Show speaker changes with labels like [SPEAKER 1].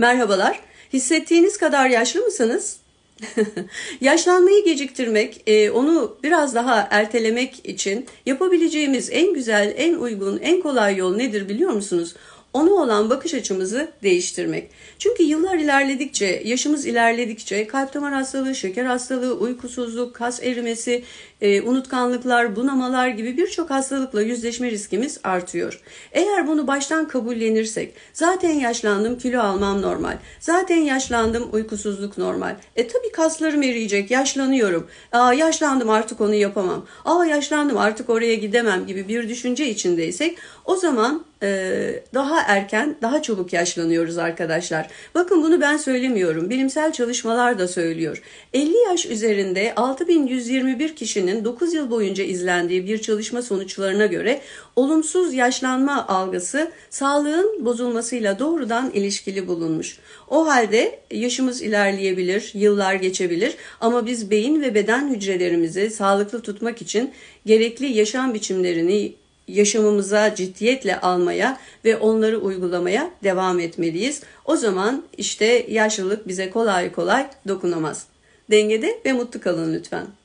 [SPEAKER 1] Merhabalar. Hissettiğiniz kadar yaşlı mısınız? Yaşlanmayı geciktirmek, e, onu biraz daha ertelemek için yapabileceğimiz en güzel, en uygun, en kolay yol nedir biliyor musunuz? ona olan bakış açımızı değiştirmek. Çünkü yıllar ilerledikçe, yaşımız ilerledikçe kalp damar hastalığı, şeker hastalığı, uykusuzluk, kas erimesi, e, unutkanlıklar, bunamalar gibi birçok hastalıkla yüzleşme riskimiz artıyor. Eğer bunu baştan kabullenirsek, zaten yaşlandım, kilo almam normal. Zaten yaşlandım, uykusuzluk normal. E tabii kaslarım eriyecek, yaşlanıyorum. Aa yaşlandım artık onu yapamam. Aa yaşlandım artık oraya gidemem gibi bir düşünce içindeysek o zaman ee, daha erken, daha çabuk yaşlanıyoruz arkadaşlar. Bakın bunu ben söylemiyorum. Bilimsel çalışmalar da söylüyor. 50 yaş üzerinde 6121 kişinin 9 yıl boyunca izlendiği bir çalışma sonuçlarına göre olumsuz yaşlanma algısı sağlığın bozulmasıyla doğrudan ilişkili bulunmuş. O halde yaşımız ilerleyebilir, yıllar geçebilir ama biz beyin ve beden hücrelerimizi sağlıklı tutmak için gerekli yaşam biçimlerini yaşamımıza ciddiyetle almaya ve onları uygulamaya devam etmeliyiz. O zaman işte yaşlılık bize kolay kolay dokunamaz. Dengede ve mutlu kalın lütfen.